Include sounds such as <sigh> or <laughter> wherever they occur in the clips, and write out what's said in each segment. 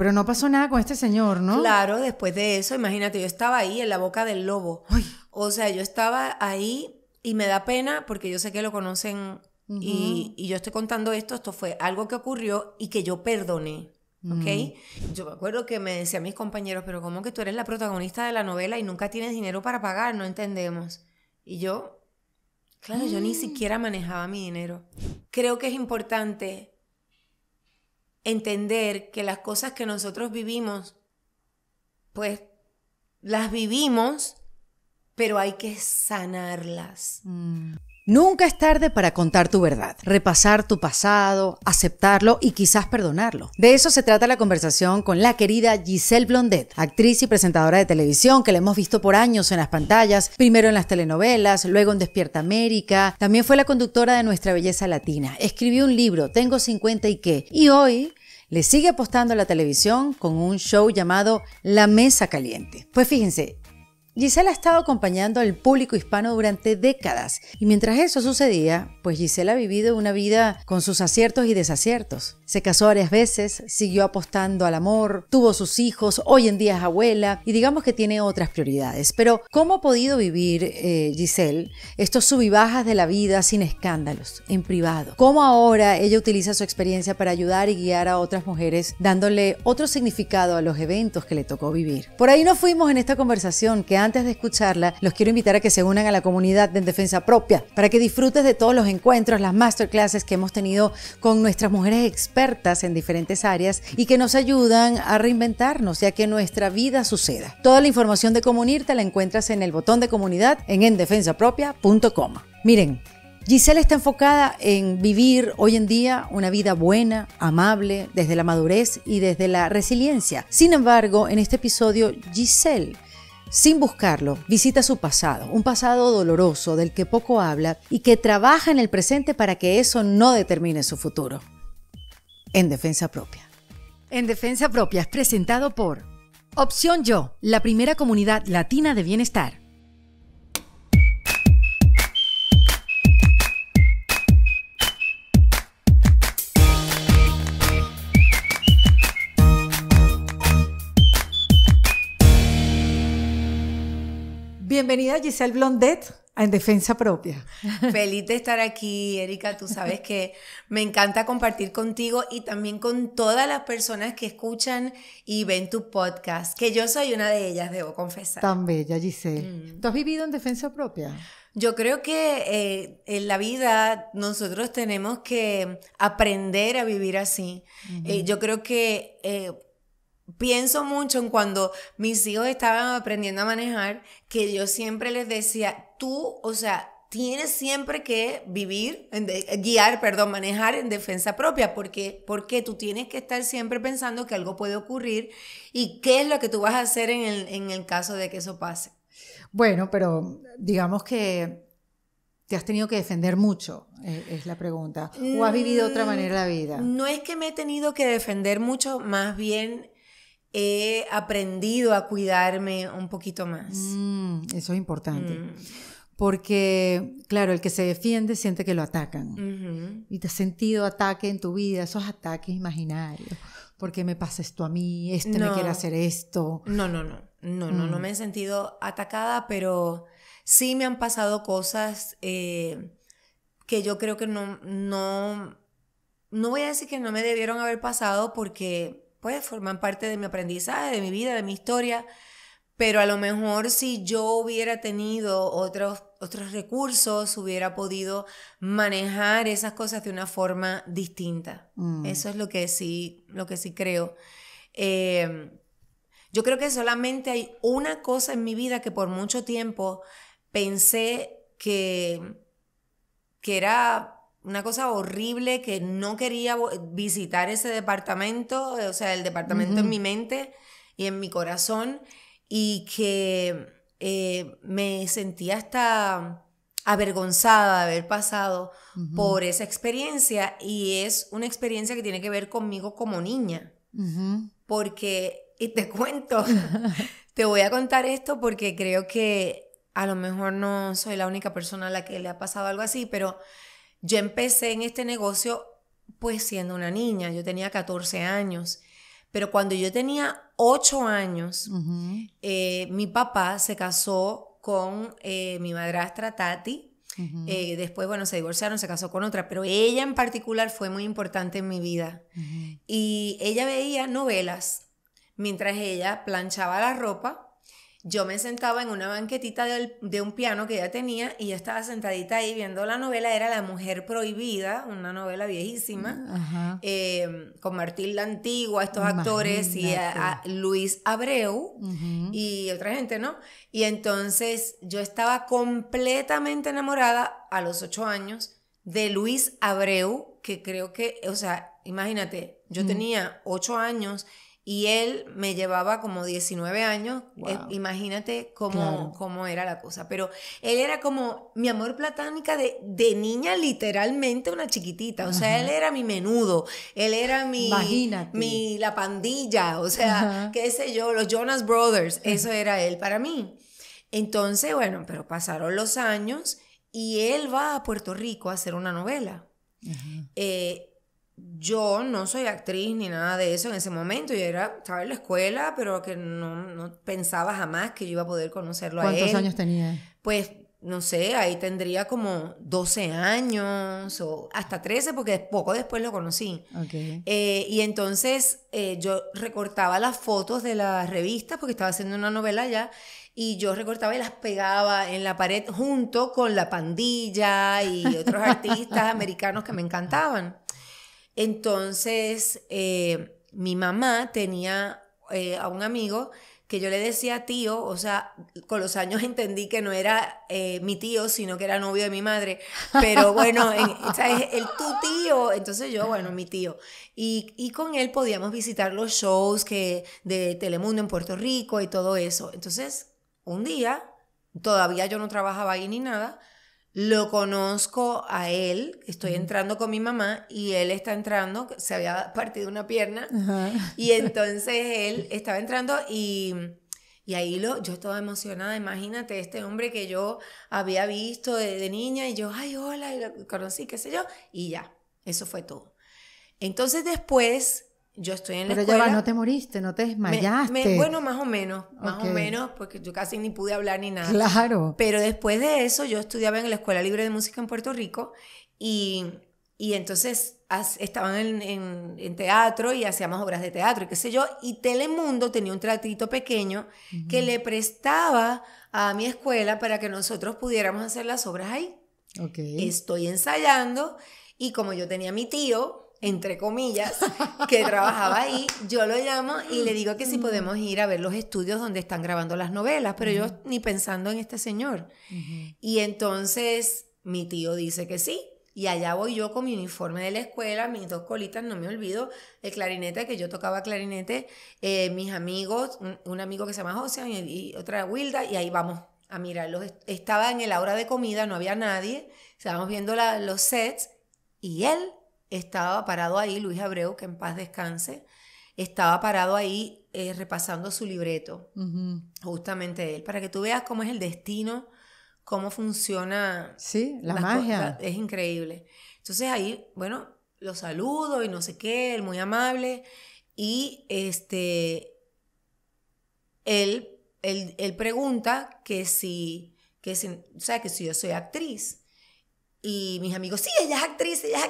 Pero no pasó nada con este señor, ¿no? Claro, después de eso, imagínate, yo estaba ahí en la boca del lobo. O sea, yo estaba ahí y me da pena porque yo sé que lo conocen y, yo estoy contando esto, esto fue algo que ocurrió y que yo perdoné. ¿Ok? Yo me acuerdo que me decían mis compañeros, pero ¿cómo que tú eres la protagonista de la novela y nunca tienes dinero para pagar? No entendemos. Y yo, claro, yo ni ah. siquiera manejaba mi dinero. Creo que es importante entender que las cosas que nosotros vivimos, pues las vivimos, pero hay que sanarlas. Mm. Nunca es tarde para contar tu verdad, repasar tu pasado, aceptarlo y quizás perdonarlo. De eso se trata la conversación con la querida Giselle Blondet, actriz y presentadora de televisión que la hemos visto por años en las pantallas, primero en las telenovelas, luego en Despierta América. También fue la conductora de Nuestra Belleza Latina. Escribió un libro, Tengo 50 y qué, y hoy le sigue apostando la televisión con un show llamado La Mesa Caliente. Pues fíjense, Gisela ha estado acompañando al público hispano durante décadas y mientras eso sucedía, pues Gisela ha vivido una vida con sus aciertos y desaciertos. Se casó varias veces, siguió apostando al amor, tuvo sus hijos, hoy en día es abuela y digamos que tiene otras prioridades. Pero ¿cómo ha podido vivir eh, Giselle estos subibajas de la vida sin escándalos, en privado? ¿Cómo ahora ella utiliza su experiencia para ayudar y guiar a otras mujeres dándole otro significado a los eventos que le tocó vivir? Por ahí nos fuimos en esta conversación que antes de escucharla los quiero invitar a que se unan a la comunidad de defensa propia para que disfrutes de todos los encuentros, las masterclasses que hemos tenido con nuestras mujeres expertas en diferentes áreas y que nos ayudan a reinventarnos y a que nuestra vida suceda. Toda la información de unirte la encuentras en el botón de comunidad en endefensapropia.com. Miren, Giselle está enfocada en vivir hoy en día una vida buena, amable, desde la madurez y desde la resiliencia. Sin embargo, en este episodio, Giselle sin buscarlo, visita su pasado, un pasado doloroso del que poco habla y que trabaja en el presente para que eso no determine su futuro en defensa propia. En defensa propia es presentado por Opción Yo, la primera comunidad latina de bienestar. Bienvenida Giselle Blondet. En defensa propia. <laughs> Feliz de estar aquí, Erika. Tú sabes que me encanta compartir contigo y también con todas las personas que escuchan y ven tu podcast, que yo soy una de ellas, debo confesar. Tan bella, Giselle. Mm. ¿Tú has vivido en defensa propia? Yo creo que eh, en la vida nosotros tenemos que aprender a vivir así. Eh, yo creo que... Eh, pienso mucho en cuando mis hijos estaban aprendiendo a manejar, que yo siempre les decía, tú, o sea, tienes siempre que vivir, guiar, perdón, manejar en defensa propia, porque, porque tú tienes que estar siempre pensando que algo puede ocurrir y qué es lo que tú vas a hacer en el, en el caso de que eso pase. Bueno, pero digamos que te has tenido que defender mucho, eh, es, la pregunta. ¿O has vivido de otra mm, manera la vida? No es que me he tenido que defender mucho, más bien he aprendido a cuidarme un poquito más. Mm, eso es importante. Mm. Porque, claro, el que se defiende siente que lo atacan. Y te has sentido ataque en tu vida, esos ataques imaginarios. ¿Por qué me pasa esto a mí? Este no. me quiere hacer esto. No, no, no. No, no, no mm. me he sentido atacada, pero sí me han pasado cosas eh, que yo creo que no, no, no voy a decir que no me debieron haber pasado porque pues forman parte de mi aprendizaje, de mi vida, de mi historia, pero a lo mejor si yo hubiera tenido otros, otros recursos, hubiera podido manejar esas cosas de una forma distinta. Mm. Eso es lo que sí, lo que sí creo. Em, yo creo que solamente hay una cosa en mi vida que por mucho tiempo pensé que, que era una cosa horrible que no quería visitar ese departamento, eh, o sea, el departamento en mi mente y en mi corazón, y que eh, me sentía hasta avergonzada de haber pasado por esa experiencia, y es una experiencia que tiene que ver conmigo como niña, porque, y te cuento, <laughs> <laughs> te voy a contar esto porque creo que a lo mejor no soy la única persona a la que le ha pasado algo así, pero yo empecé en este negocio pues siendo una niña, yo tenía 14 años, pero cuando yo tenía 8 años, eh, mi papá se casó con eh, mi madrastra Tati. Eh, después, bueno, se divorciaron, se casó con otra, pero ella en particular fue muy importante en mi vida. Y ella veía novelas mientras ella planchaba la ropa yo me sentaba en una banquetita de un piano que ya tenía y yo estaba sentadita ahí viendo la novela, era La Mujer Prohibida, una novela viejísima, eh, con Martín la Antigua, estos actores y a, Luis Abreu y otra gente, ¿no? Y entonces yo estaba completamente enamorada a los ocho años de Luis Abreu, que creo que, o sea, imagínate, yo mm. tenía ocho años y él me llevaba como 19 años. Eh, imagínate cómo, cómo era la cosa. Pero él era como mi amor platánica de, de niña, literalmente una chiquitita. O sea, él era mi menudo. Él era mi. Mi, la pandilla. O sea, qué sé yo, los Jonas Brothers. Eso era él para mí. Entonces, bueno, pero pasaron los años y él va a Puerto Rico a hacer una novela. Eh, yo no soy actriz ni nada de eso en ese momento. Yo era, estaba en la escuela, pero que no, no pensaba jamás que yo iba a poder conocerlo a él. ¿Cuántos años tenía? Pues, no sé, ahí tendría como 12 años o hasta 13, porque poco después lo conocí. Eh, y entonces eh, yo recortaba las fotos de las revistas, porque estaba haciendo una novela ya, y yo recortaba y las pegaba en la pared junto con La Pandilla y otros <laughs> artistas americanos que me encantaban. Entonces, eh, mi mamá tenía eh, a un amigo que yo le decía tío, o sea, con los años <laughs> entendí que no era eh, mi tío, sino que era novio de mi madre, pero bueno, es el tu tío, entonces yo, bueno, mi tío. Y, con él podíamos visitar los shows que, de Telemundo en Puerto Rico y todo eso. Entonces, un día, todavía yo no trabajaba ahí ni nada, lo conozco a él, estoy entrando con mi mamá y él está entrando, se había <laughs> partido una pierna y entonces él estaba entrando y, ahí lo, yo estaba emocionada, imagínate este hombre que yo había visto de, niña y yo, ay, hola, lo conocí, qué sé yo, y ya, eso fue todo. Entonces después yo estoy en la Pero escuela. Pero no te moriste, no te desmayaste. bueno, más o menos, más o menos, porque yo casi ni pude hablar ni nada. Claro. Pero después de eso, yo estudiaba en la Escuela Libre de Música en Puerto Rico y, y entonces estaban en, en, teatro y hacíamos obras de teatro y qué sé yo. Y Telemundo tenía un tratito pequeño que le prestaba a mi escuela para que nosotros pudiéramos hacer las obras ahí. Ok. Estoy ensayando y como yo tenía a mi tío, entre comillas, <laughs> que trabajaba ahí, yo lo llamo y le digo que si podemos ir a ver los estudios donde están grabando las novelas, pero yo ni pensando en este señor. Y entonces mi tío dice que sí, y allá voy yo con mi uniforme de la escuela, mis dos colitas, no me olvido, el clarinete, que yo tocaba clarinete, eh, mis amigos, un, amigo que se llama José y, otra Wilda, y ahí vamos a mirar los Estaba en el aura de comida, no había nadie, estábamos viendo los sets, y él estaba parado ahí, Luis Abreu, que en paz descanse, estaba parado ahí eh, repasando su libreto, justamente él, para que tú veas cómo es el destino, cómo funciona. Sí, la magia. es increíble. Entonces ahí, bueno, lo saludo y no sé qué, él muy amable, y este, él, pregunta que si, que que si yo soy actriz. Y mis amigos, sí, ella es actriz, ella es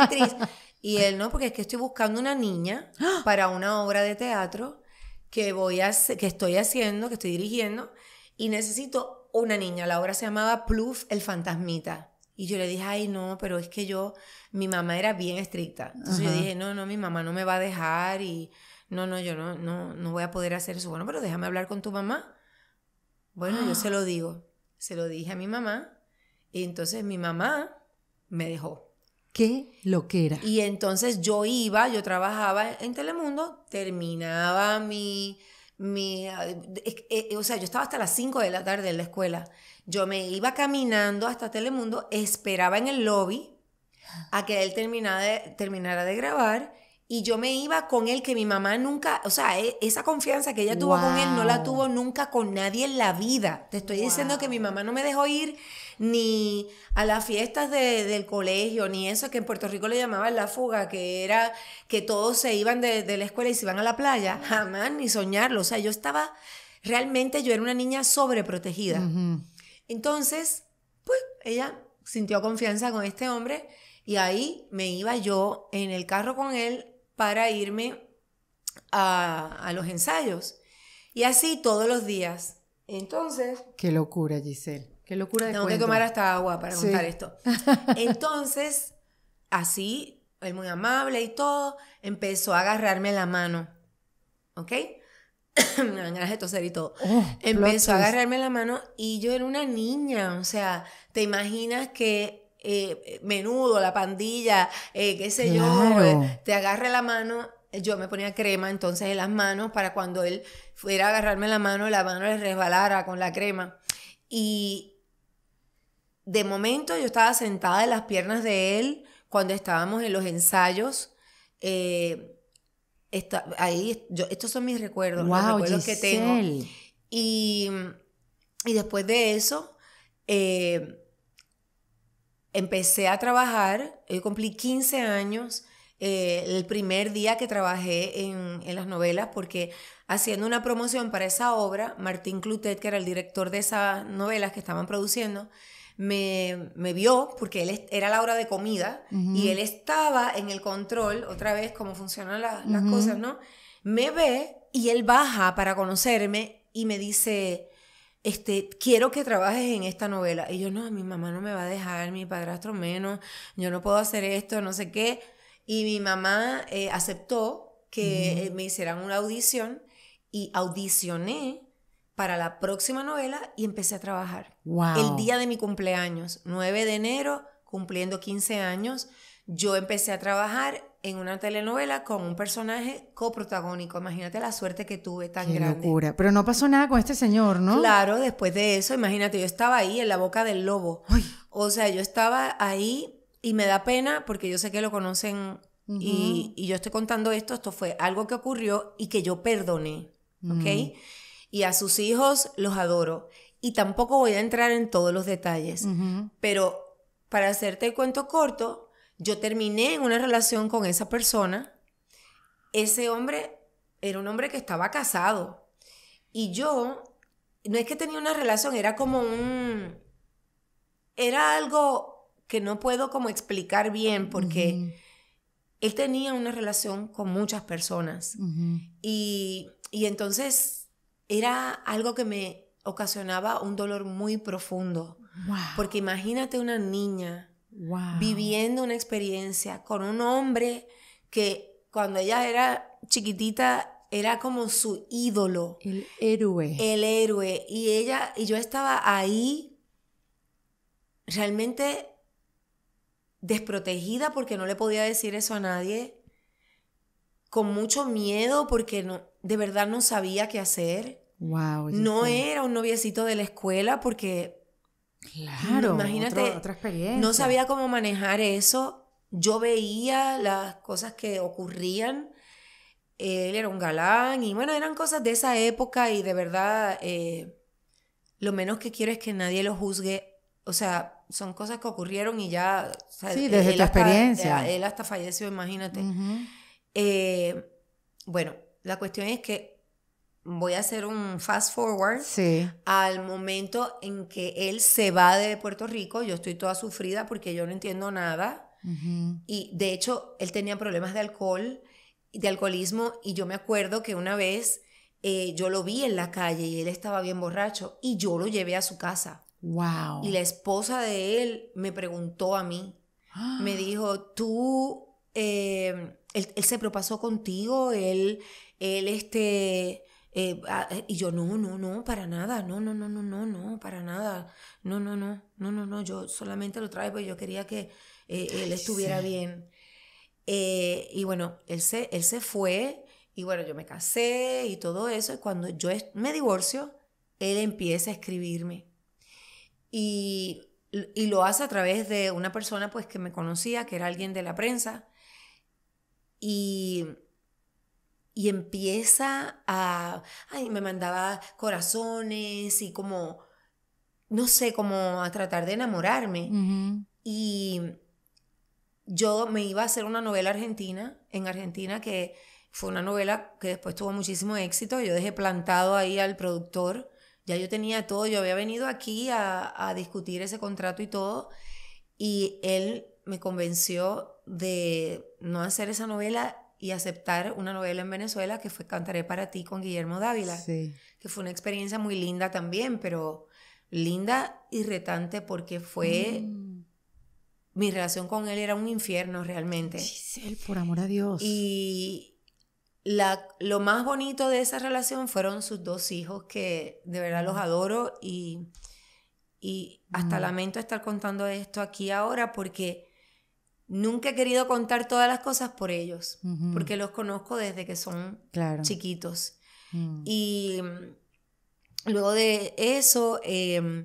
actriz, <laughs> y él, no, porque es que estoy buscando una niña ¡Ah! para una obra de teatro que, voy a, que estoy haciendo, que estoy dirigiendo, y necesito una niña. La obra se llamaba Pluf el Fantasmita. Y yo le dije, ay, no, pero es que yo, mi mamá era bien estricta. Entonces yo dije, no, no, mi mamá no me va a dejar y no, no, yo no, no, no voy a poder hacer eso. Bueno, pero déjame hablar con tu mamá. Bueno, yo ¡Ah! se lo digo. Se lo dije a mi mamá y entonces mi mamá me dejó. Qué lo que era. Y entonces yo iba, yo trabajaba en Telemundo, terminaba mi, mi eh, eh, eh, o sea, yo estaba hasta las 5 de la tarde en la escuela. Yo me iba caminando hasta Telemundo, esperaba en el lobby a que él terminara de, grabar y yo me iba con él que mi mamá nunca, o sea, e, esa confianza que ella tuvo con él no la tuvo nunca con nadie en la vida. Te estoy diciendo que mi mamá no me dejó ir ni a las fiestas del colegio, ni eso que en Puerto Rico le llamaban la fuga, que era que todos se iban de, la escuela y se iban a la playa, jamás ni soñarlo. O sea, yo estaba, realmente yo era una niña sobreprotegida. Entonces, pues ella sintió confianza con este hombre y ahí me iba yo en el carro con él para irme a, los ensayos. Y así todos los días. Entonces... Qué locura, Giselle. Qué locura de Tengo que tomar hasta agua para contar esto. <laughs> Entonces, así, él muy amable y todo, empezó a agarrarme la mano. ¿Ok? <clears throat> me dan ganas de toser y todo. Oh, empezó a agarrarme la mano y yo era una niña. O sea, ¿te imaginas que eh, menudo, la pandilla, eh, qué sé yo, eh, te agarre la mano. Yo me ponía crema entonces en las manos para cuando él fuera a agarrarme la mano, la mano le resbalara con la crema. Y de momento yo estaba sentada en las piernas de él cuando estábamos en los ensayos. Eh, ahí, estos son mis recuerdos, los que tengo. Y, y, después de eso, eh, empecé a trabajar, yo cumplí 15 años. Eh, el primer día que trabajé en, en, las novelas, porque haciendo una promoción para esa obra, Martín Clutet, que era el director de esas novelas que estaban produciendo, me, me vio, porque él era la hora de comida, y él estaba en el control, otra vez, cómo funcionan las cosas, ¿no? Me ve y él baja para conocerme y me dice, este, quiero que trabajes en esta novela. Y yo, no, mi mamá no me va a dejar, mi padrastro menos, yo no puedo hacer esto, no sé qué. Y mi mamá eh, aceptó que eh, me hicieran una audición y audicioné para la próxima novela y empecé a trabajar. El día de mi cumpleaños, 9 de enero, cumpliendo 15 años, yo empecé a trabajar en una telenovela con un personaje coprotagónico. Imagínate la suerte que tuve tan Qué locura. Pero no pasó nada con este señor, ¿no? Claro, después de eso, imagínate, yo estaba ahí en la boca del lobo. O sea, yo estaba ahí y me da pena porque yo sé que lo conocen y, yo estoy contando esto. Esto fue algo que ocurrió y que yo perdoné, ¿ok? y a sus hijos los adoro. Y tampoco voy a entrar en todos los detalles, pero para hacerte el cuento corto, yo terminé en una relación con esa persona. Ese hombre era un hombre que estaba casado. Y yo, no es que tenía una relación, era como un... Era algo que no puedo como explicar bien porque... él tenía una relación con muchas personas. y, y, entonces era algo que me ocasionaba un dolor muy profundo. Porque imagínate una niña viviendo una experiencia con un hombre que cuando ella era chiquitita era como su ídolo. El héroe. El héroe. Y ella, y yo estaba ahí realmente desprotegida porque no le podía decir eso a nadie, con mucho miedo porque no, de verdad no sabía qué hacer. Wow, no era un noviecito de la escuela porque... Claro, imagínate, otra no sabía cómo manejar eso. Yo veía las cosas que ocurrían. Él era un galán y bueno, eran cosas de esa época y de verdad eh, lo menos que quiero es que nadie lo juzgue. O sea, son cosas que ocurrieron y ya... sí, desde tu experiencia. él hasta falleció, imagínate. Eh, bueno, la cuestión es que voy a hacer un fast forward al momento en que él se va de Puerto Rico. Yo estoy toda sufrida porque yo no entiendo nada. Y de hecho, él tenía problemas de alcohol, de alcoholismo. Y yo me acuerdo que una vez eh, yo lo vi en la calle y él estaba bien borracho. Y yo lo llevé a su casa. Wow. Y la esposa de él me preguntó a mí. <gasps> Me dijo, tú, eh, él, él se propasó contigo, él él este... y yo, no, no, no, para nada, no, no, no, no, no, no, para nada, no, no, no, no, no, no, yo solamente lo traje porque yo quería que él estuviera bien. y bueno, él se, él se fue y bueno, yo me casé y todo eso. Y cuando yo me divorcio, él empieza a escribirme. Y, y lo hace a través de una persona pues que me conocía, que era alguien de la prensa. Y y empieza a, ay, me mandaba corazones y como, no sé, como a tratar de enamorarme. Y yo me iba a hacer una novela argentina, en Argentina, que fue una novela que después tuvo muchísimo éxito. Yo dejé plantado ahí al productor. Ya yo tenía todo, yo había venido aquí a, a discutir ese contrato y todo. Y él me convenció de no hacer esa novela y aceptar una novela en Venezuela que fue Cantaré para ti con Guillermo Dávila, sí. que fue una experiencia muy linda también, pero linda y retante porque fue... Mm. Mi relación con él era un infierno realmente. Giselle, por amor a Dios. Y la, lo más bonito de esa relación fueron sus dos hijos, que de verdad los mm. adoro y, y hasta mm. lamento estar contando esto aquí ahora porque nunca he querido contar todas las cosas por ellos, porque los conozco desde que son chiquitos. Mm. Y mm, luego de eso, em,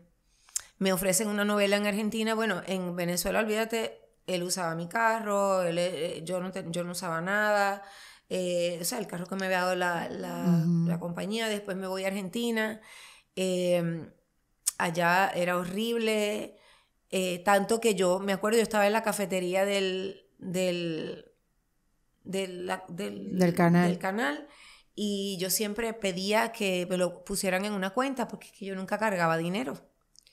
me ofrecen una novela en Argentina. Bueno, en Venezuela, olvídate, él usaba mi carro, eh, eh, yo, no yo no usaba nada. Eh, o sea, el carro que me había dado la, compañía. Después me voy a Argentina. Em, allá era horrible. Eh, tanto que yo, me acuerdo, yo estaba en la cafetería del, del, canal. Del canal y yo siempre pedía que me lo pusieran en una cuenta porque es que yo nunca cargaba dinero.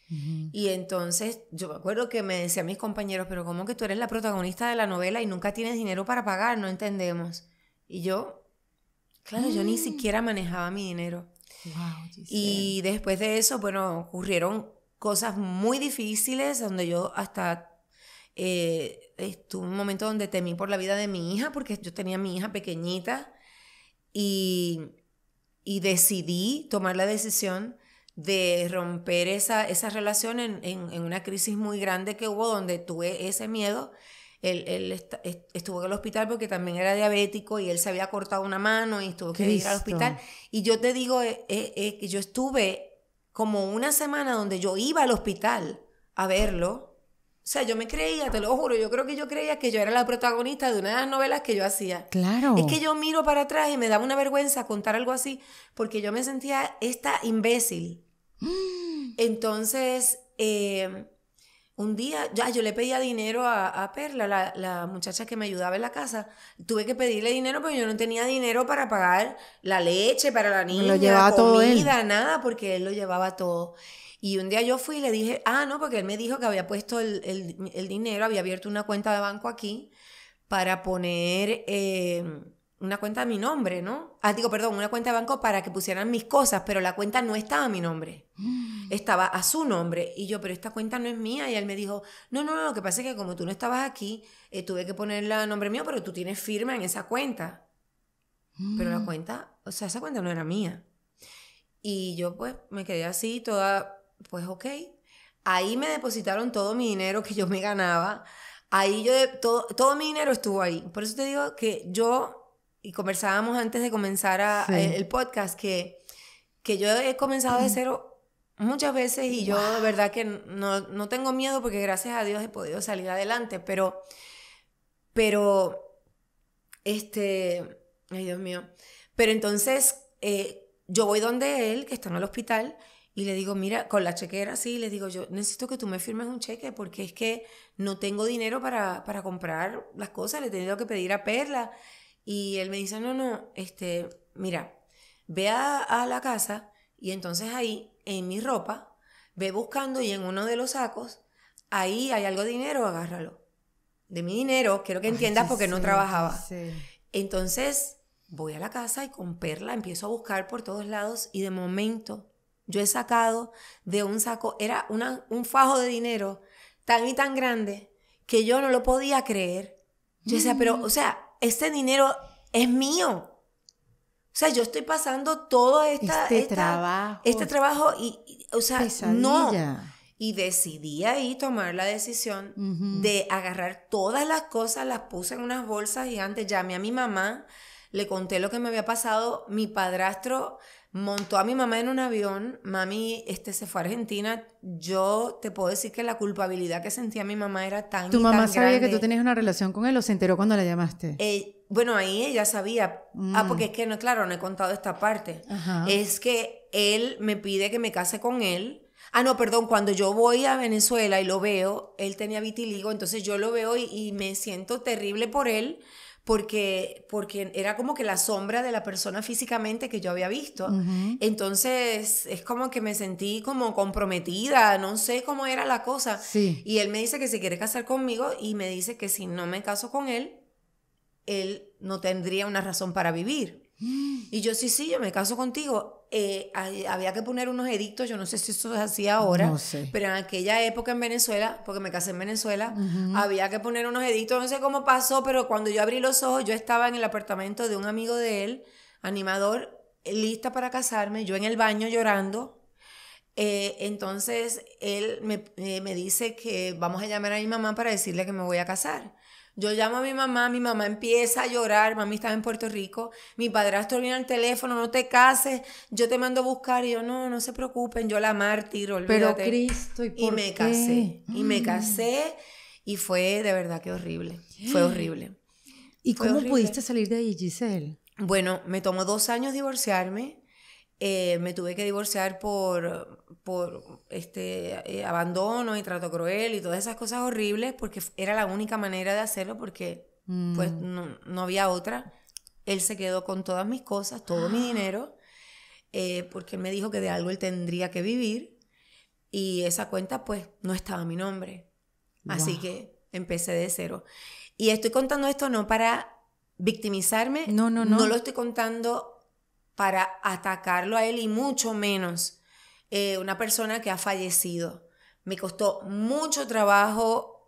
Y entonces yo me acuerdo que me decían mis compañeros, pero ¿cómo que tú eres la protagonista de la novela y nunca tienes dinero para pagar? No entendemos. Y yo, claro, yo ni <gasps> siquiera manejaba mi dinero. y después de eso, bueno, ocurrieron cosas muy difíciles, donde yo hasta eh, un momento donde temí por la vida de mi hija, porque yo tenía mi hija pequeñita y, y decidí tomar la decisión de romper esa, esa relación en, en, una crisis muy grande que hubo donde tuve ese miedo. Él, él estuvo en el hospital porque también era diabético y él se había cortado una mano y tuvo que ir al hospital. Y yo te digo, eh, eh, eh, que yo estuve como una semana donde yo iba al hospital a verlo. O sea, yo me creía, te lo juro, yo creo que yo creía que yo era la protagonista de una de las novelas que yo hacía. Claro. Es que yo miro para atrás y me da una vergüenza contar algo así, porque yo me sentía esta imbécil. <gasps> Entonces, eh, un día, ya yo le pedía dinero a, Perla, la, muchacha que me ayudaba en la casa. Tuve que pedirle dinero, porque yo no tenía dinero para pagar la leche para la niña, la comida, nada, porque él lo llevaba todo. Y un día yo fui y le dije, ah, no, porque él me dijo que había puesto el, dinero, había abierto una cuenta de banco aquí para poner em, una cuenta a mi nombre, ¿no? Ah, digo, perdón, una cuenta de banco para que pusieran mis cosas, pero la cuenta no estaba a mi nombre. Mm. Estaba a su nombre. Y yo, pero esta cuenta no es mía. Y él me dijo, no, no, no, lo que pasa es que como tú no estabas aquí, eh, tuve que ponerla a nombre mío, pero tú tienes firma en esa cuenta. Pero la mm. cuenta, o sea, esa cuenta no era mía. Y yo, pues, me quedé así, toda, pues, ok. Ahí me depositaron todo mi dinero que yo me ganaba. Ahí yo, todo, todo mi dinero estuvo ahí. Por eso te digo que yo y conversábamos antes de comenzar el podcast que, que yo he comenzado de cero muchas veces y yo de verdad que no, tengo miedo porque gracias a Dios he podido salir adelante, pero, pero, este, ay Dios mío, pero entonces eh, yo voy donde él, que está en el hospital, y le digo, mira, con la chequera sí, le digo, yo necesito que tú me firmes un cheque porque es que no tengo dinero para, para comprar las cosas, le he tenido que pedir a Perla. Y él me dice, no, no, este, mira, ve a, la casa y entonces ahí, en mi ropa, ve buscando y en uno de los sacos, ahí hay algo de dinero, agárralo. De mi dinero, quiero que entiendas porque no trabajaba. Entonces, voy a la casa y con Perla empiezo a buscar por todos lados y de momento yo he sacado de un saco, era una, un fajo de dinero tan y tan grande que yo no lo podía creer. Yo decía, pero, o sea, este dinero es mío. O sea, yo estoy pasando todo este trabajo. Este trabajo y, o sea, no. Y decidí ahí tomar la decisión de agarrar todas las cosas, las puse en unas bolsas y antes llamé a mi mamá, le conté lo que me había pasado, mi padrastro montó a mi mamá en un avión, mami este, se fue a Argentina, yo te puedo decir que la culpabilidad que sentía mi mamá era tan... ¿Tu mamá sabía que tú tenías una relación con él o se enteró cuando la llamaste? Eh, bueno, ahí ella sabía. Ah, mm. porque es que, no, claro, no he contado esta parte. Es que él me pide que me case con él. Ah, no, perdón, cuando yo voy a Venezuela y lo veo, él tenía vitiligo, entonces yo lo veo y me siento terrible por él porque, era como que la sombra de la persona físicamente que yo había visto. Entonces es como que me sentí como comprometida, no sé cómo era la cosa. Y él me dice que se quiere casar conmigo y me dice que si no me caso con él, él no tendría una razón para vivir. <gasps> Y yo sí, sí, yo me caso contigo. Eh, había que poner unos edictos, yo no sé si eso es así ahora, pero en aquella época en Venezuela, porque me casé en Venezuela, había que poner unos edictos, no sé cómo pasó, pero cuando yo abrí los ojos, yo estaba en el apartamento de un amigo de él, animador, lista para casarme, yo en el baño llorando. Eh, entonces él eh, me, dice que vamos a llamar a mi mamá para decirle que me voy a casar. Yo llamo a mi mamá, mi mamá empieza a llorar, mami estaba en Puerto Rico, mi padrastro viene al teléfono, no te cases, yo te mando a buscar, y yo, no, no se preocupen, yo la mártir, olvídate. Pero Cristo, ¿y, por y me casé, y me mm. casé, y fue de verdad que horrible, fue horrible. ¿Y cómo pudiste salir de ahí, Giselle? Bueno, me tomó dos años divorciarme, eh, me tuve que divorciar por por este eh, abandono y trato cruel y todas esas cosas horribles, porque era la única manera de hacerlo, porque pues mm. no, había otra. Él se quedó con todas mis cosas, todo mi <gasps> dinero, eh, porque me dijo que de algo él tendría que vivir y esa cuenta pues no estaba a mi nombre. Así que empecé de cero. Y estoy contando esto no para victimizarme, no, no, no. No lo estoy contando para atacarlo a él y mucho menos eh, una persona que ha fallecido. Me costó mucho trabajo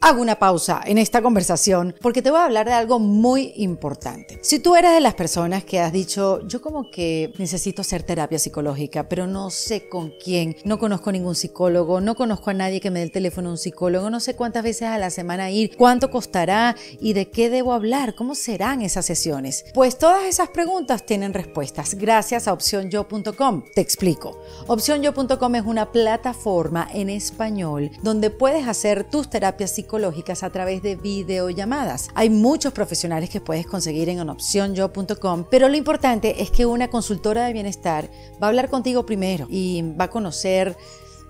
hago una pausa en esta conversación porque te voy a hablar de algo muy importante. Si tú eres de las personas que has dicho, yo como que necesito hacer terapia psicológica, pero no sé con quién, no conozco ningún psicólogo, no conozco a nadie que me dé el teléfono a un psicólogo, no sé cuántas veces a la semana ir, cuánto costará y de qué debo hablar, cómo serán esas sesiones. Pues todas esas preguntas tienen respuestas gracias a OpciónYo.com, Te explico. Opcionyo.com es una plataforma en español donde puedes hacer tus terapias psicológicas a través de videollamadas. Hay muchos profesionales que puedes conseguir en opcionyo.com, pero lo importante es que una consultora de bienestar va a hablar contigo primero y va a conocer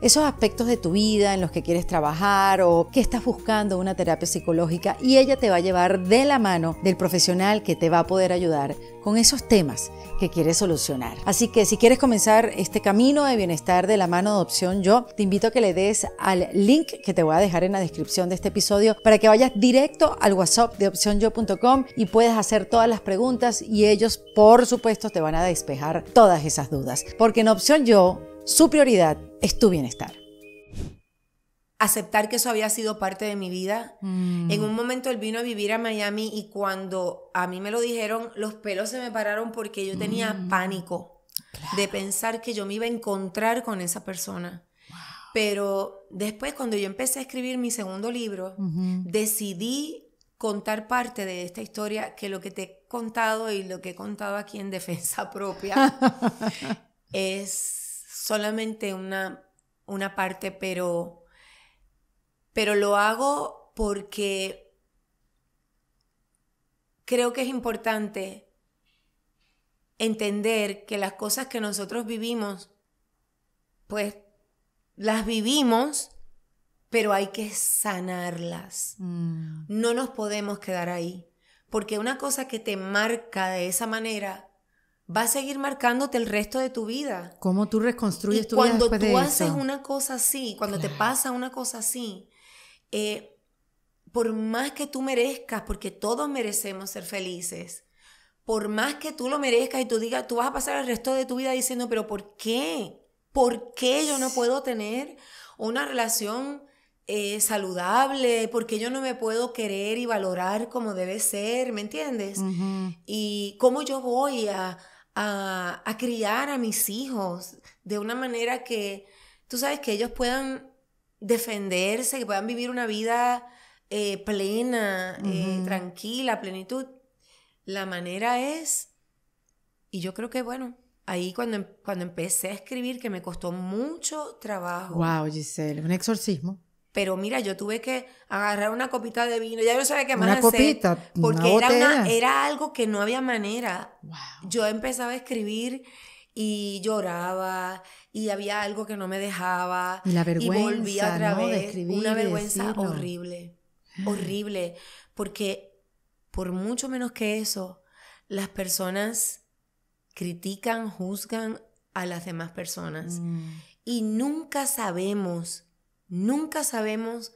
esos aspectos de tu vida en los que quieres trabajar o que estás buscando una terapia psicológica y ella te va a llevar de la mano del profesional que te va a poder ayudar con esos temas que quieres solucionar. Así que si quieres comenzar este camino de bienestar de la mano de Opción Yo, te invito a que le des al link que te voy a dejar en la descripción de este episodio para que vayas directo al WhatsApp de opcionyo.com y puedas hacer todas las preguntas y ellos, por supuesto, te van a despejar todas esas dudas. Porque en Opción Yo, su prioridad es tu bienestar. Aceptar que eso había sido parte de mi vida. Mm. En un momento él vino a vivir a Miami y cuando a mí me lo dijeron, los pelos se me pararon porque yo tenía mm. pánico de pensar que yo me iba a encontrar con esa persona. Pero después, cuando yo empecé a escribir mi segundo libro, decidí contar parte de esta historia que lo que te he contado y lo que he contado aquí en defensa propia <laughs> es solamente una, una parte, pero, pero lo hago porque creo que es importante entender que las cosas que nosotros vivimos, pues las vivimos, pero hay que sanarlas. Mm. No nos podemos quedar ahí, porque una cosa que te marca de esa manera va a seguir marcándote el resto de tu vida. ¿Cómo tú reconstruyes tu cuando vida? Cuando tú haces una cosa así, cuando te pasa una cosa así, eh, por más que tú merezcas, porque todos merecemos ser felices, por más que tú lo merezcas y tú digas, tú vas a pasar el resto de tu vida diciendo, pero ¿por qué? ¿Por qué yo no puedo tener una relación eh, saludable? ¿Por qué yo no me puedo querer y valorar como debe ser? ¿Me entiendes? Y cómo yo voy a, a, criar a mis hijos de una manera que, tú sabes, que ellos puedan defenderse, que puedan vivir una vida eh, plena, eh, tranquila, plenitud. La manera es, y yo creo que bueno, ahí cuando, cuando empecé a escribir, que me costó mucho trabajo. Wow, Giselle, un exorcismo. Pero mira, yo tuve que agarrar una copita de vino. Ya no sabía qué más una Copita, porque era, algo que no había manera. Yo empezaba a escribir y lloraba y había algo que no me dejaba. Y la vergüenza. volvía una vergüenza horrible. Horrible. Porque por mucho menos que eso, las personas critican, juzgan a las demás personas. Mm. Y nunca sabemos Nunca sabemos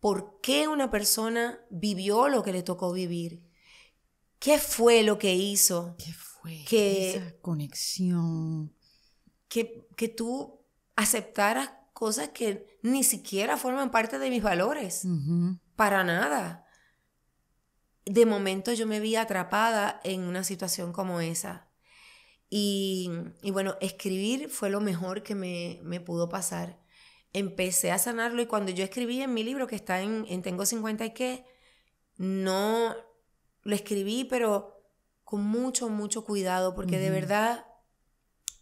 por qué una persona vivió lo que le tocó vivir. ¿Qué fue lo que hizo? ¿Qué fue esa conexión? Que, tú aceptaras cosas que ni siquiera forman parte de mis valores. Para nada. De momento yo me vi atrapada en una situación como esa. Y, y bueno, escribir fue lo mejor que me, me pudo pasar empecé a sanarlo y cuando yo escribí en mi libro que está en, Tengo 50 y qué, no lo escribí, pero con mucho, mucho cuidado, porque de verdad,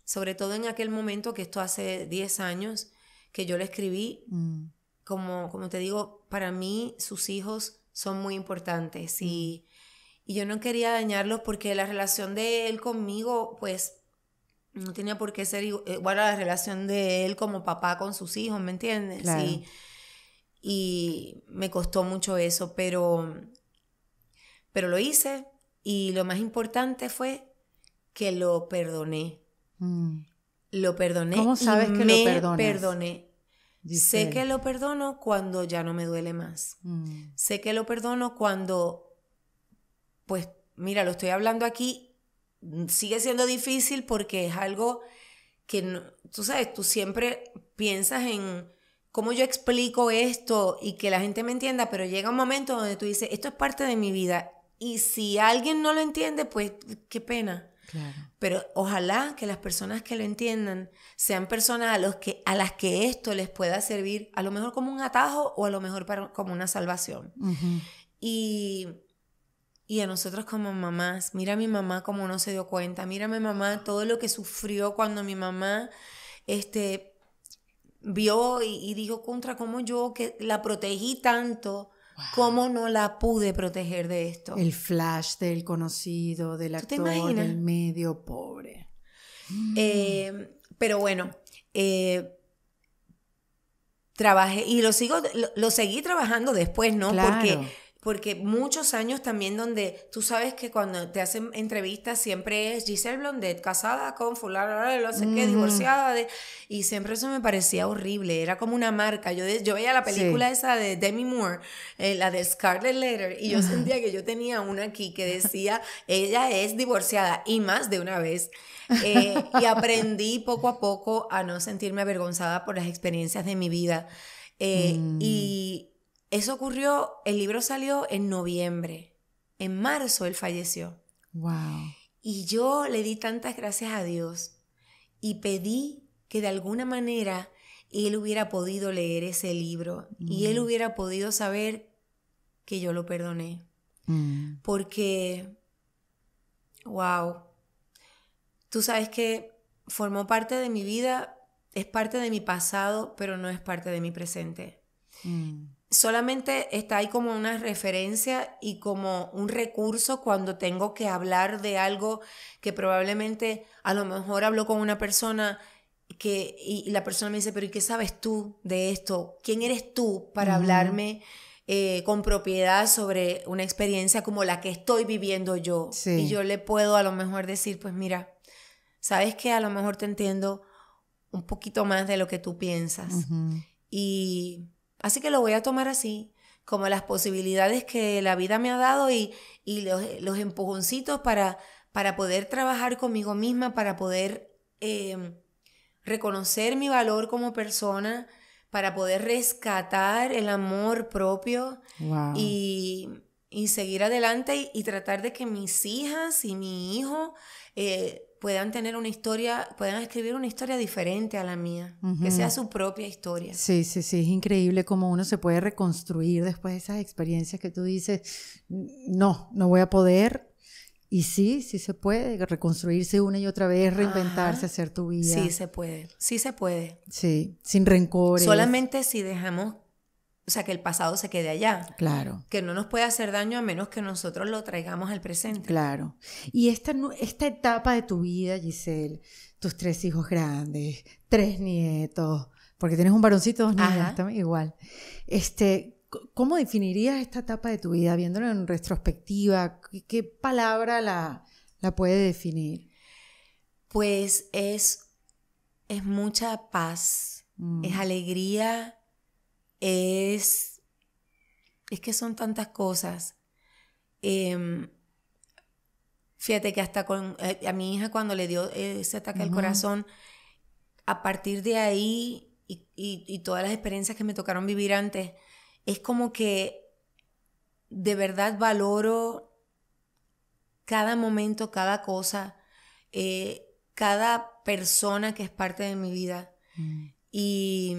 sobre todo en aquel momento, que esto hace 10 años, que yo lo escribí, mm. como, como te digo, para mí sus hijos son muy importantes y, mm. y yo no quería dañarlos porque la relación de él conmigo, pues no tenía por qué ser igual a la relación de él como papá con sus hijos, ¿me entiendes? Y, me costó mucho eso, pero, pero lo hice y lo más importante fue que lo perdoné. Mm. Lo perdoné. ¿Cómo sabes que me lo perdoné. Sé que lo perdono cuando ya no me duele más. Mm. Sé que lo perdono cuando, pues, mira, lo estoy hablando aquí sigue siendo difícil porque es algo que, tú sabes, tú siempre piensas en cómo yo explico esto y que la gente me entienda, pero llega un momento donde tú dices, esto es parte de mi vida y si alguien no lo entiende, pues qué pena. Pero ojalá que las personas que lo entiendan sean personas a, que, a las que esto les pueda servir, a lo mejor como un atajo o a lo mejor como una salvación. Y y a nosotros como mamás. Mira a mi mamá como no se dio cuenta, mira mi mamá todo lo que sufrió cuando mi mamá este, vio y, dijo contra cómo yo que la protegí tanto. ¿Cómo no la pude proteger de esto? El flash del conocido, del actor, del medio pobre. Mm. Eh, pero bueno, eh, trabajé y lo sigo, lo, seguí trabajando después, ¿no? Porque porque muchos años también donde tú sabes que cuando te hacen entrevistas siempre es Giselle Blondet, casada con fulano, no sé qué, divorciada, y siempre eso me parecía horrible, era como una marca. Yo, yo veía la película esa de Demi Moore, eh, la de Scarlet Letter, y yo sentía que yo tenía una aquí que decía, ella es divorciada, y más de una vez. Eh, y aprendí poco a poco a no sentirme avergonzada por las experiencias de mi vida. Eh, y mm. Eso ocurrió, el libro salió en noviembre. En marzo él falleció. Wow. Y yo le di tantas gracias a Dios y pedí que de alguna manera él hubiera podido leer ese libro y él mm. hubiera podido saber que yo lo perdoné. Mm. Porque, wow, tú sabes que formó parte de mi vida, es parte de mi pasado, pero no es parte de mi presente. Mm solamente está ahí como una referencia y como un recurso cuando tengo que hablar de algo que probablemente a lo mejor hablo con una persona que, y la persona me dice, pero ¿y qué sabes tú de esto? ¿Quién eres tú para hablarme eh, con propiedad sobre una experiencia como la que estoy viviendo yo? Y yo le puedo a lo mejor decir, pues mira, sabes que a lo mejor te entiendo un poquito más de lo que tú piensas. Y Así que lo voy a tomar así, como las posibilidades que la vida me ha dado y, los, empujoncitos para, para poder trabajar conmigo misma, para poder em, reconocer mi valor como persona, para poder rescatar el amor propio y, seguir adelante y, tratar de que mis hijas y mi hijo... Eh, puedan tener una historia, puedan escribir una historia diferente a la mía, que sea su propia historia. Sí, sí, sí, es increíble cómo uno se puede reconstruir después de esas experiencias que tú dices, no, no voy a poder. Y sí, sí se puede reconstruirse una y otra vez, reinventarse, hacer tu vida. Sí se puede, sí se puede. Sí, sin rencores. Solamente si dejamos o sea, que el pasado se quede allá. Claro. Que no nos puede hacer daño a menos que nosotros lo traigamos al presente. Claro. Y esta, esta etapa de tu vida, Giselle, tus tres hijos grandes, tres nietos, porque tienes un varoncito, dos niñas también, igual. Este, ¿Cómo definirías esta etapa de tu vida, viéndolo en retrospectiva? ¿Qué, palabra la, la puede definir? Pues es, es mucha paz, es mm. alegría es, es que son tantas cosas. Em, fíjate que hasta con, eh, a mi hija cuando le dio ese ataque al corazón, a partir de ahí y, y, todas las experiencias que me tocaron vivir antes, es como que de verdad valoro cada momento, cada cosa, eh, cada persona que es parte de mi vida. Mm. Y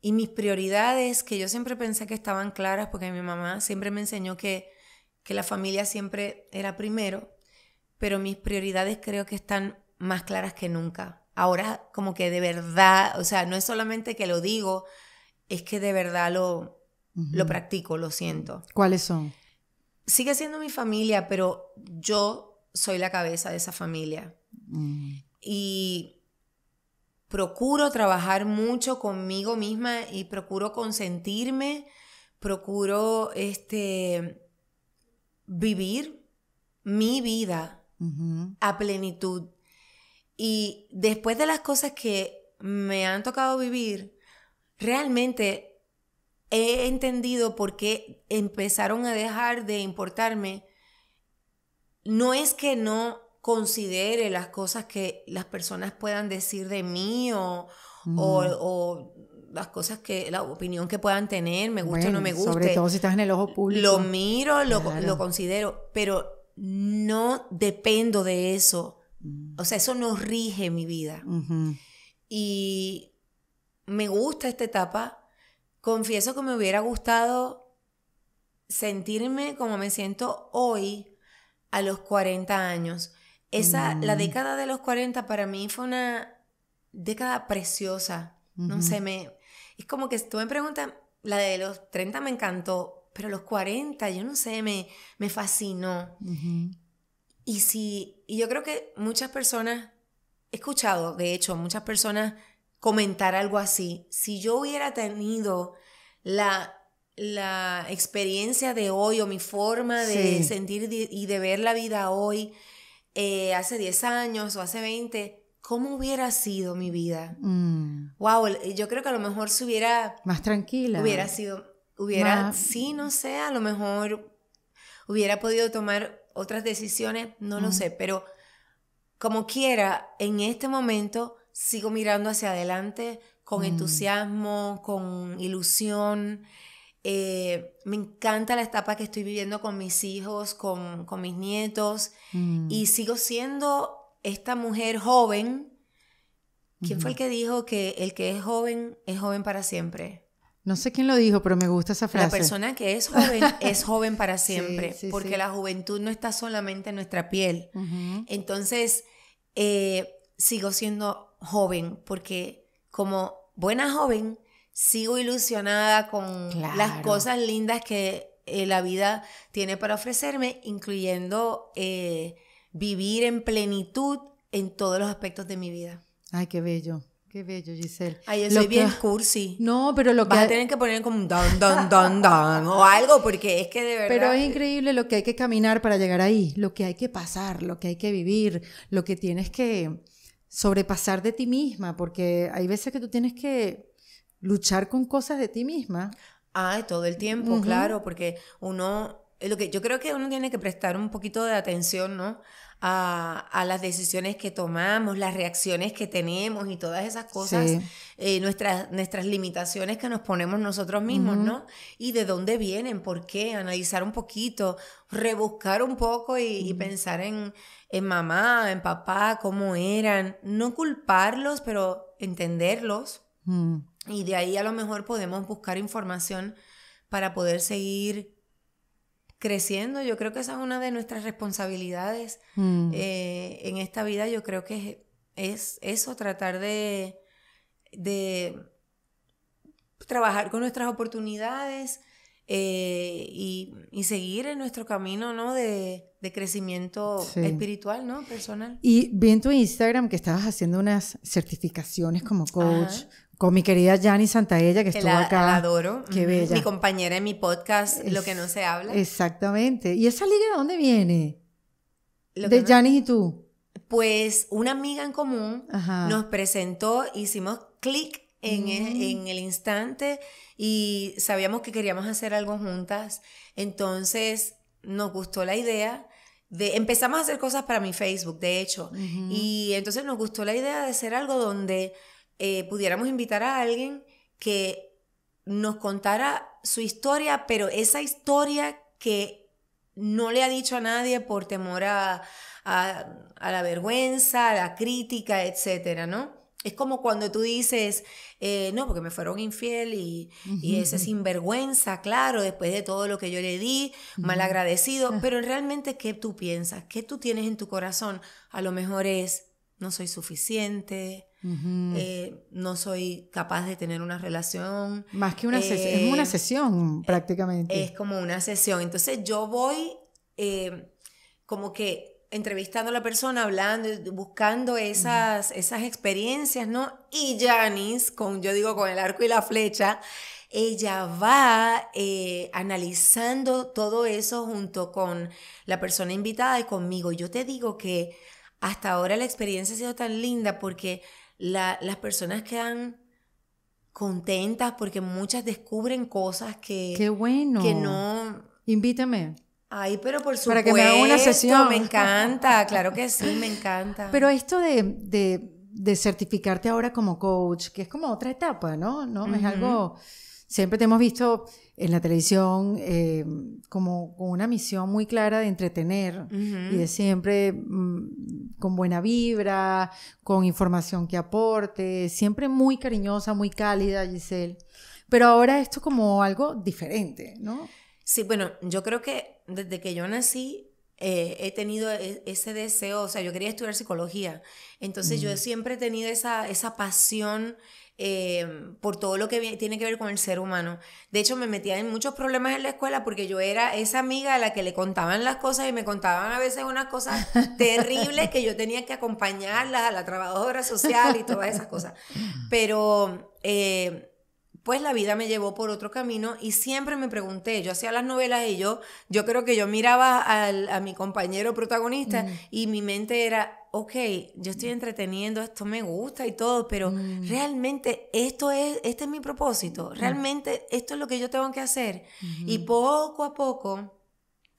y mis prioridades, que yo siempre pensé que estaban claras, porque mi mamá siempre me enseñó que, que la familia siempre era primero, pero mis prioridades creo que están más claras que nunca. Ahora como que de verdad, o sea, no es solamente que lo digo, es que de verdad lo, lo practico, lo siento. ¿Cuáles son? Sigue siendo mi familia, pero yo soy la cabeza de esa familia. Mm. Y procuro trabajar mucho conmigo misma y procuro consentirme, procuro este, vivir mi vida a plenitud. Y después de las cosas que me han tocado vivir, realmente he entendido por qué empezaron a dejar de importarme. No es que no considere las cosas que las personas puedan decir de mí o, o, las cosas que, la opinión que puedan tener, me gusta o no me gusta. Sobre todo si estás en el ojo público. Lo miro, lo, considero, pero no dependo de eso. Mm. O sea, eso no rige mi vida. Y me gusta esta etapa. Confieso que me hubiera gustado sentirme como me siento hoy a los 40 años, esa, la mm. década de los 40 para mí fue una década preciosa. No sé, me... Es como que tú me preguntas, la de los 30 me encantó, pero los 40, yo no sé, me, me fascinó. Y si, yo creo que muchas personas, he escuchado, de hecho, muchas personas comentar algo así. Si yo hubiera tenido la, la experiencia de hoy o mi forma de sentir y de ver la vida hoy, eh, hace 10 años o hace 20, ¿cómo hubiera sido mi vida? Wow, mm. yo creo que a lo mejor se hubiera... Más tranquila. Hubiera sido, hubiera, sí, no sé, a lo mejor hubiera podido tomar otras decisiones, no lo mm. sé, pero como quiera, en este momento sigo mirando hacia adelante con mm. entusiasmo, con ilusión. Eh, me encanta la etapa que estoy viviendo con mis hijos, con, mis nietos, mm. y sigo siendo esta mujer joven. ¿Quién fue el que dijo que el que es joven es joven para siempre? No sé quién lo dijo, pero me gusta esa frase. La persona que es <laughs> joven es joven para siempre, porque la juventud no está solamente en nuestra piel. Entonces, eh, sigo siendo joven, porque como buena joven, sigo ilusionada con las cosas lindas que eh, la vida tiene para ofrecerme, incluyendo eh, vivir en plenitud en todos los aspectos de mi vida. Ay, qué bello. Qué bello, Giselle. Ay, yo soy bien cursi. No, pero lo que... Vas a tener que poner como un don, don, don, don o algo, porque es que de verdad... Pero es increíble lo que hay que caminar para llegar ahí, lo que hay que pasar, lo que hay que vivir, lo que tienes que sobrepasar de ti misma, porque hay veces que tú tienes que luchar con cosas de ti misma. ah todo el tiempo, claro, porque uno, lo que yo creo que uno tiene que prestar un poquito de atención, ¿no? A, las decisiones que tomamos, las reacciones que tenemos y todas esas cosas, eh, nuestras, nuestras limitaciones que nos ponemos nosotros mismos, ¿no? Y de dónde vienen, por qué, analizar un poquito, rebuscar un poco y, pensar en, en mamá, en papá, cómo eran, no culparlos, pero entenderlos Mm. Y de ahí a lo mejor podemos buscar información para poder seguir creciendo. Yo creo que esa es una de nuestras responsabilidades mm. eh, en esta vida. Yo creo que es, eso, tratar de, trabajar con nuestras oportunidades eh, y, seguir en nuestro camino de, crecimiento espiritual, ¿no? personal. Y vi en tu Instagram que estabas haciendo unas certificaciones como coach, con mi querida Yani Santaella, que estuvo acá. La adoro. Qué bella. Mi compañera en mi podcast, Lo que no se habla. Exactamente. ¿Y esa liga de dónde viene? de Yani y tú. Pues una amiga en común nos presentó, hicimos clic mm. en, el, instante y sabíamos que queríamos hacer algo juntas. Entonces nos gustó la idea. De, empezamos a hacer cosas para mi Facebook, de hecho. Y entonces nos gustó la idea de hacer algo donde eh, pudiéramos invitar a alguien que nos contara su historia, pero esa historia que no le ha dicho a nadie por temor a, la vergüenza, a la crítica, etcétera, ¿no? Es como cuando tú dices, eh, no, porque me fueron infiel y, y, ese sinvergüenza, claro, después de todo lo que yo le di, mal agradecido, pero realmente, ¿qué tú piensas? ¿Qué tú tienes en tu corazón? A lo mejor es, no soy suficiente, eh, no soy capaz de tener una relación. Más que una sesión, es una eh, sesión eh, prácticamente. Es como una sesión. Entonces yo voy como que entrevistando a la persona, hablando, buscando esas, esas experiencias, ¿no? Y Janice, con, yo digo, con el arco y la flecha, ella va analizando todo eso junto con la persona invitada y conmigo. Yo te digo que hasta ahora la experiencia ha sido tan linda porque la, las personas quedan contentas porque muchas descubren cosas que... Qué bueno. Que no... Invítame. Ay, pero por supuesto. Para que me haga una sesión. Me encanta, claro que sí, me encanta. Pero esto de, de, certificarte ahora como coach, que es como otra etapa, ¿no? No, es algo siempre te hemos visto en la televisión eh, como con una misión muy clara de entretener y de siempre mm, con buena vibra, con información que aporte, siempre muy cariñosa, muy cálida, Giselle. Pero ahora esto como algo diferente, ¿no? Sí, bueno, yo creo que desde que yo nací eh, he tenido e, ese deseo, o sea, yo quería estudiar psicología, entonces yo mm. siempre he tenido esa, esa pasión em, por todo lo que tiene que ver con el ser humano. De hecho, me metía en muchos problemas en la escuela porque yo era esa amiga a la que le contaban las cosas y me contaban a veces unas cosas <laughs> terribles que yo tenía que acompañarla a la trabajadora social y todas esas cosas. <laughs> Pero... Eh, pues la vida me llevó por otro camino y siempre me pregunté, yo hacía las novelas y yo, yo creo que yo miraba al, a mi compañero protagonista mm. y mi mente era, ok, yo estoy mm. entreteniendo, esto me gusta y todo, pero mm. realmente esto es, este es mi propósito, realmente esto es lo que yo tengo que hacer. Y poco a poco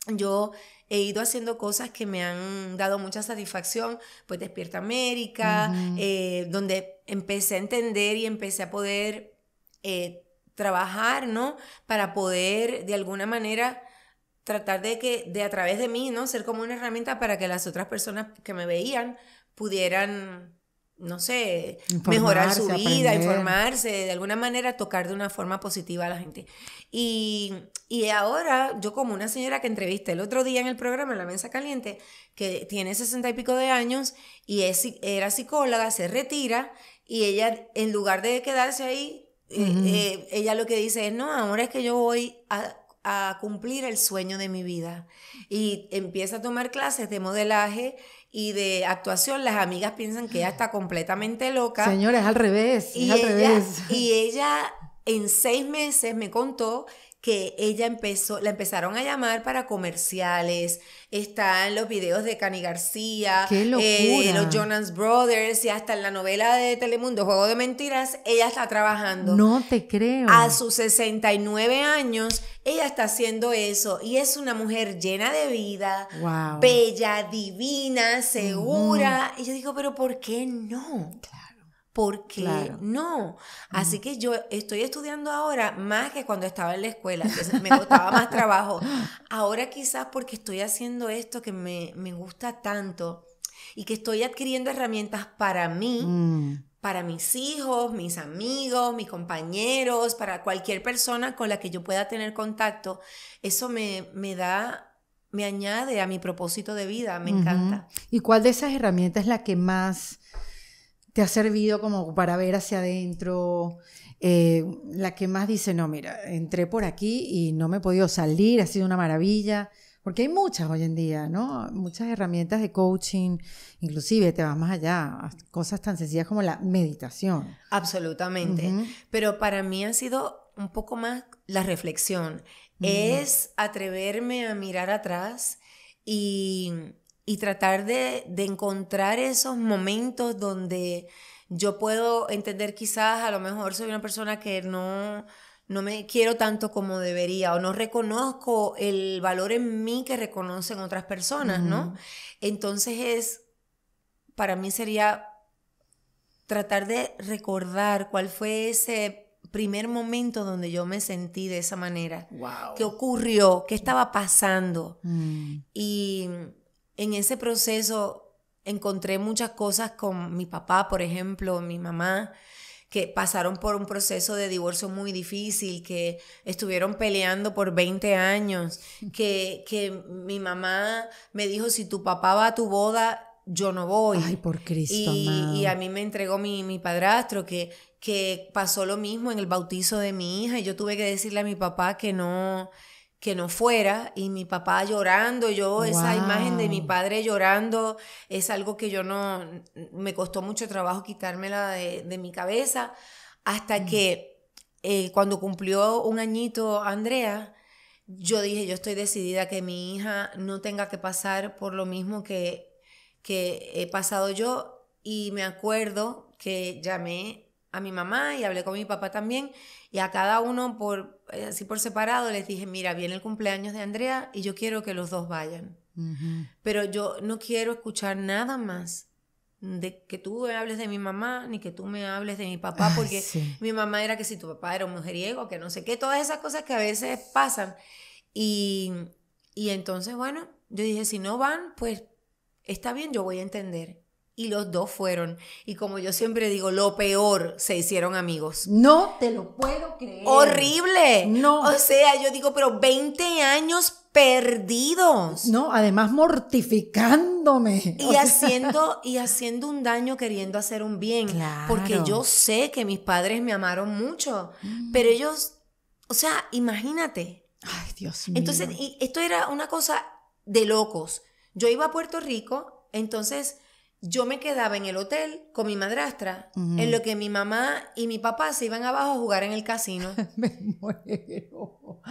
yo he ido haciendo cosas que me han dado mucha satisfacción, pues Despierta América, eh, donde empecé a entender y empecé a poder eh, trabajar, ¿no? Para poder de alguna manera tratar de que de a través de mí, ¿no? Ser como una herramienta para que las otras personas que me veían pudieran no sé, mejorar su vida, informarse, de alguna manera tocar de una forma positiva a la gente. Y, y, ahora yo como una señora que entrevisté el otro día en el programa La Mesa Caliente, que tiene sesenta y pico de años y es, era psicóloga, se retira y ella en lugar de quedarse ahí eh, eh, ella lo que dice es, no, ahora es que yo voy a, cumplir el sueño de mi vida. Y empieza a tomar clases de modelaje y de actuación, las amigas piensan que ella está completamente loca. Señores, al revés. revés. y ella en seis meses me contó que ella empezó, la empezaron a llamar para comerciales, están los videos de Cani García, eh, los Jonas Brothers y hasta en la novela de Telemundo, Juego de Mentiras, ella está trabajando. No te creo. A sus 69 años, ella está haciendo eso y es una mujer llena de vida, bella, divina, segura. Y yo digo, pero ¿por qué no? porque no. Así que yo estoy estudiando ahora más que cuando estaba en la escuela, me costaba más trabajo. <laughs> Ahora quizás porque estoy haciendo esto que me, me gusta tanto y que estoy adquiriendo herramientas para mí, mm. para mis hijos, mis amigos, mis compañeros, para cualquier persona con la que yo pueda tener contacto, eso me, da me añade a mi propósito de vida, me encanta. ¿Y cuál de esas herramientas es la que más te ha servido como para ver hacia adentro. Eh, la que más dice, no, mira, entré por aquí y no me he podido salir, ha sido una maravilla. Porque hay muchas hoy en día, ¿no? Muchas herramientas de coaching, inclusive te vas más allá, cosas tan sencillas como la meditación. Absolutamente. Pero para mí ha sido un poco más la reflexión. Es atreverme a mirar atrás y y tratar de, encontrar esos momentos donde yo puedo entender quizás a lo mejor soy una persona que no no me quiero tanto como debería o no reconozco el valor en mí que reconocen otras personas, ¿no? Entonces es, para mí sería tratar de recordar cuál fue ese primer momento donde yo me sentí de esa manera. ¿Qué ocurrió? ¿Qué estaba pasando? Mm. Y en ese proceso encontré muchas cosas con mi papá, por ejemplo, mi mamá, que pasaron por un proceso de divorcio muy difícil, que estuvieron peleando por 20 años, que, que mi mamá me dijo, si tu papá va a tu boda, yo no voy. Ay, por Cristo. Y, y a mí me entregó mi, mi padrastro que, que pasó lo mismo en el bautizo de mi hija y yo tuve que decirle a mi papá que no, que no fuera y mi papá llorando, yo esa imagen de mi padre llorando es algo que yo no, me costó mucho trabajo quitármela de, de mi cabeza hasta mm. que eh, cuando cumplió un añito Andrea, yo dije, yo estoy decidida que mi hija no tenga que pasar por lo mismo que, que he pasado yo y me acuerdo que llamé a mi mamá y hablé con mi papá también y a cada uno por eh, así por separado les dije, mira, viene el cumpleaños de Andrea y yo quiero que los dos vayan. Pero yo no quiero escuchar nada más de que tú me hables de mi mamá ni que tú me hables de mi papá porque mi mamá era que si tu papá era un mujeriego, que no sé qué, todas esas cosas que a veces pasan. Y, y entonces, bueno, yo dije, si no van, pues está bien, yo voy a entender y los dos fueron. Y como yo siempre digo, lo peor, se hicieron amigos. No te lo puedo creer. Horrible. No. O sea, yo digo, pero 20 años perdidos. No, además mortificándome. Y haciendo, <laughs> y haciendo un daño queriendo hacer un bien. Claro. Porque yo sé que mis padres me amaron mucho, mm. pero ellos, o sea, imagínate. Ay, Dios mío. Entonces, esto era una cosa de locos. Yo iba a Puerto Rico, entonces yo me quedaba en el hotel con mi madrastra, en lo que mi mamá y mi papá se iban abajo a jugar en el casino. <laughs> me muero.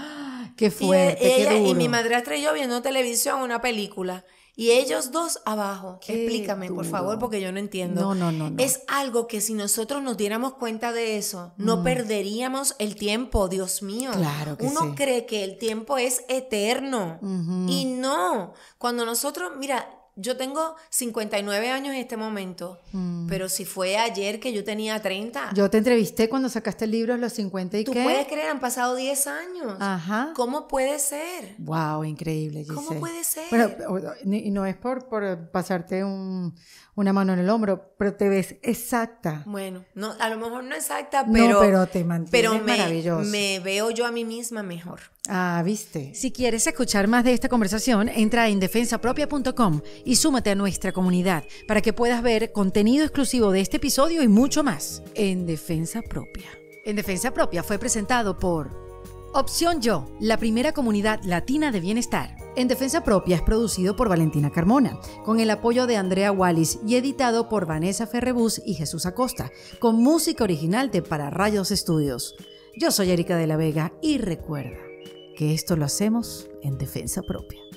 Qué fuerte, y, duro. y mi madrastra y yo viendo televisión, una película. Y ellos dos abajo. Explícame, por favor, porque yo no entiendo. No, no, no, Es algo que si nosotros nos diéramos cuenta de eso, no mm. perderíamos el tiempo, Dios mío. Claro que Uno cree que el tiempo es eterno. Y no. Cuando nosotros, mira, yo tengo 59 años en este momento, mm. pero si fue ayer que yo tenía 30. Yo te entrevisté cuando sacaste el libro a los 50 y ¿Tú puedes creer, han pasado 10 años. Ajá. ¿Cómo puede ser? Wow, increíble, ¿Cómo puede ser? Bueno, y no es por, por pasarte una mano en el hombro, pero te ves exacta. Bueno, no, a lo mejor no exacta, pero... pero te maravilloso. me veo yo a mí misma mejor. Ah, viste. Si quieres escuchar más de esta conversación, entra en defensapropia.com y súmate a nuestra comunidad para que puedas ver contenido exclusivo de este episodio y mucho más en Defensa Propia. En Defensa Propia fue presentado por Opción Yo, la primera comunidad latina de bienestar. En Defensa Propia es producido por Valentina Carmona, con el apoyo de Andrea Wallis y editado por Vanessa Ferrebus y Jesús Acosta, con música original de Para Rayos Estudios. Yo soy Erika de la Vega y recuerda que esto lo hacemos en defensa propia.